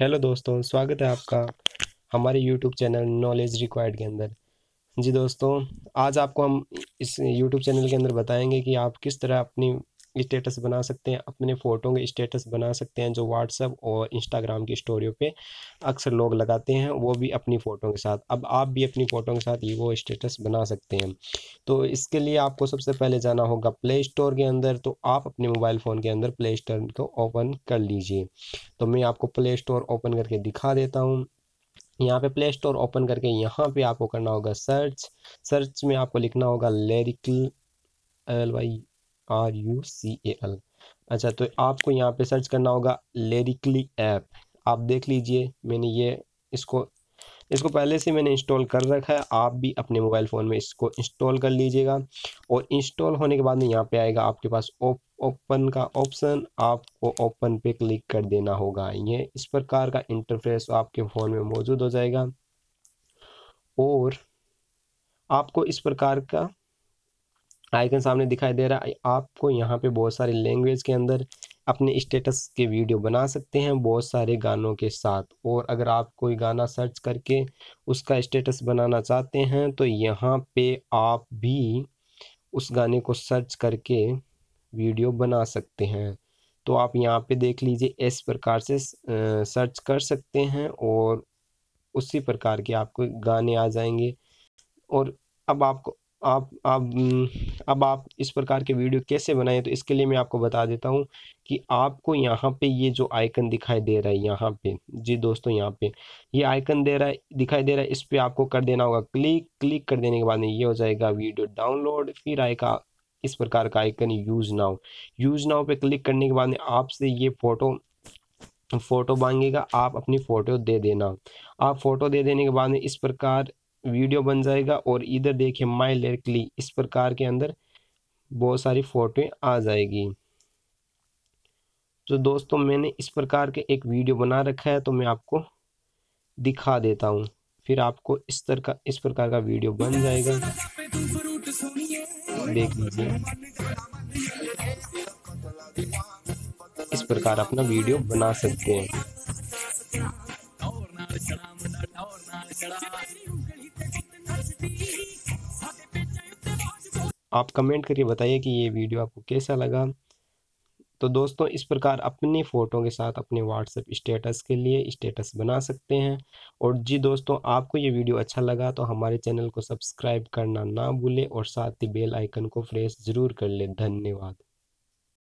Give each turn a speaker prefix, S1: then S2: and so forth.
S1: hello दोस्तों स्वागत है आपका हमारे यूट्यूब चैनल नॉलेज रिक्वायर्ड के अंदर जी दोस्तों आज आपको हम इस यूट्यूब चैनल के अंदर बताएंगे कि आप किस तरह अपनी स्टेटस बना सकते हैं अपने फ़ोटो के स्टेटस बना सकते हैं जो व्हाट्सअप और इंस्टाग्राम की स्टोरियों पे अक्सर लोग लगाते हैं वो भी अपनी फ़ोटो के साथ अब आप भी अपनी फ़ोटो के साथ ये वो स्टेटस बना सकते हैं तो इसके लिए आपको सबसे पहले जाना होगा प्ले स्टोर के अंदर तो आप अपने मोबाइल फ़ोन के अंदर प्ले स्टोर को ओपन कर लीजिए तो मैं आपको प्ले स्टोर ओपन करके दिखा देता हूँ यहाँ पे प्ले स्टोर ओपन करके यहाँ पे आपको करना होगा सर्च सर्च में आपको लिखना होगा lyrical L Y R U C A L अच्छा तो आपको यहाँ पे सर्च करना होगा लेरिकली ऐप आप देख लीजिए मैंने ये इसको इसको पहले से मैंने इंस्टॉल कर रखा है आप भी अपने मोबाइल फ़ोन में इसको इंस्टॉल कर लीजिएगा और इंस्टॉल होने के बाद में यहाँ पे आएगा आपके पास ओपन का ऑप्शन आपको ओपन पे क्लिक कर देना होगा ये इस प्रकार का इंटरफेस आपके फ़ोन में मौजूद हो जाएगा और आपको इस प्रकार का आइकन सामने दिखाई दे रहा है आपको यहाँ पे बहुत सारे लैंग्वेज के अंदर अपने स्टेटस के वीडियो बना सकते हैं बहुत सारे गानों के साथ और अगर आप कोई गाना सर्च करके उसका स्टेटस बनाना चाहते हैं तो यहाँ पे आप भी उस गाने को सर्च करके वीडियो बना सकते हैं तो आप यहाँ पे देख लीजिए इस प्रकार से सर्च कर सकते हैं और उसी प्रकार के आपको गाने आ जाएंगे और अब आपको आप आप हम्म, अब आप इस प्रकार के वीडियो कैसे बनाएं तो इसके लिए मैं आपको बता देता हूँ कि आपको यहाँ पे ये जो आइकन दिखाई दे रहा है यहाँ पे जी दोस्तों यहाँ पे ये आइकन दे रहा है दिखाई दे रहा है इस पर आपको कर देना होगा क्लिक क्लिक कर देने के बाद में ये हो जाएगा वीडियो डाउनलोड फिर आएगा इस प्रकार का icon use now use now पे क्लिक करने के बाद में आपसे ये फ़ोटो फ़ोटो मांगेगा आप अपनी फ़ोटो दे देना आप फ़ोटो दे देने के बाद में इस प्रकार वीडियो बन जाएगा और इधर देखिए माय लेरकली इस प्रकार के अंदर बहुत सारी फोटो आ जाएगी तो दोस्तों मैंने इस प्रकार के एक वीडियो बना रखा है तो मैं आपको दिखा देता हूँ फिर आपको इस तरह का इस प्रकार का वीडियो बन जाएगा देख लीजिए इस प्रकार अपना वीडियो बना सकते हैं आप कमेंट करके बताइए कि ये वीडियो आपको कैसा लगा तो दोस्तों इस प्रकार अपनी फ़ोटो के साथ अपने व्हाट्सएप स्टेटस के लिए स्टेटस बना सकते हैं और जी दोस्तों आपको ये वीडियो अच्छा लगा तो हमारे चैनल को सब्सक्राइब करना ना भूलें और साथ ही बेल आइकन को प्रेस ज़रूर कर लें धन्यवाद